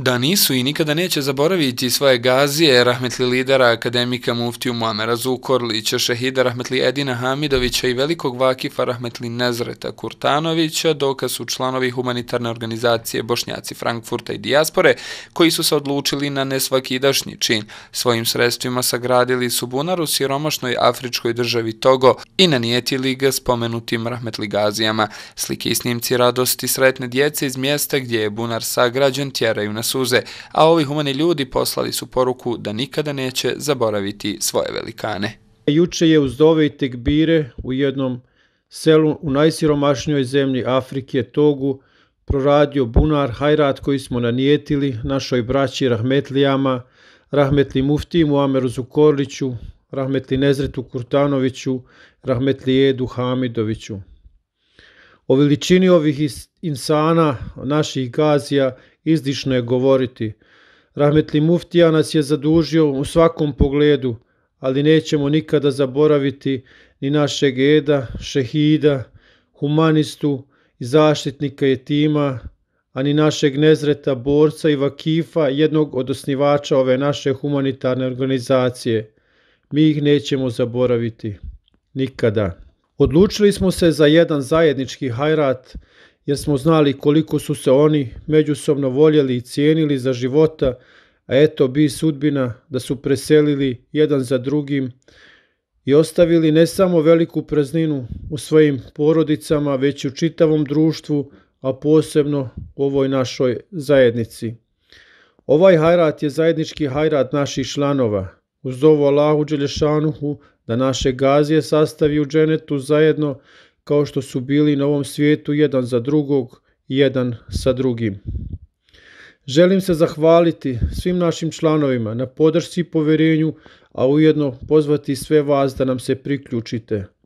Da nisu i nikada neće zaboraviti svoje gazije, rahmetli lidera akademika muftiju Muamera Zukorlića, šehida rahmetli Edina Hamidovića i velikog vakifa rahmetli Nezreta Kurtanovića, doka su članovi humanitarne organizacije Bošnjaci Frankfurta i Dijaspore, koji su se odlučili na nesvakidašnji čin. Svojim sredstvima sagradili su bunar u siromašnoj afričkoj državi Togo i nanijetili ga spomenutim rahmetli gazijama. Slike i snimci radosti sretne djece iz mjesta gdje je bunar sagrađen tjeraju na suze, a ovi humani ljudi poslali su poruku da nikada neće zaboraviti svoje velikane. Juče je uz dove i tekbire u jednom selu u najsiromašnjoj zemlji Afrike Togu proradio bunar Hajrat koji smo nanijetili našoj braći Rahmetlijama, Rahmetli Mufti Muameru Zukorliću, Rahmetli Nezretu Kurtanoviću, Rahmetli Edu Hamidoviću. O veličini ovih insana, naših gazija izdišno je govoriti. Rahmetli Muftija nas je zadužio u svakom pogledu, ali nećemo nikada zaboraviti ni našeg Eda, Šehida, humanistu i zaštitnika jetima, a ni našeg Nezreta, borca i vakifa, jednog od osnivača ove naše humanitarne organizacije. Mi ih nećemo zaboraviti. Nikada. Odlučili smo se za jedan zajednički hajrat, jer smo znali koliko su se oni međusobno voljeli i cijenili za života, a eto bi sudbina da su preselili jedan za drugim i ostavili ne samo veliku prazninu u svojim porodicama, već i u čitavom društvu, a posebno u ovoj našoj zajednici. Ovaj hajrat je zajednički hajrat naših članova. Uz ovo Allahu Đelešanuhu da naše gazije sastavi u dženetu zajedno, kao što su bili na ovom svijetu jedan za drugog, jedan sa drugim. Želim se zahvaliti svim našim članovima na podršci i poverenju, a ujedno pozvati sve vas da nam se priključite.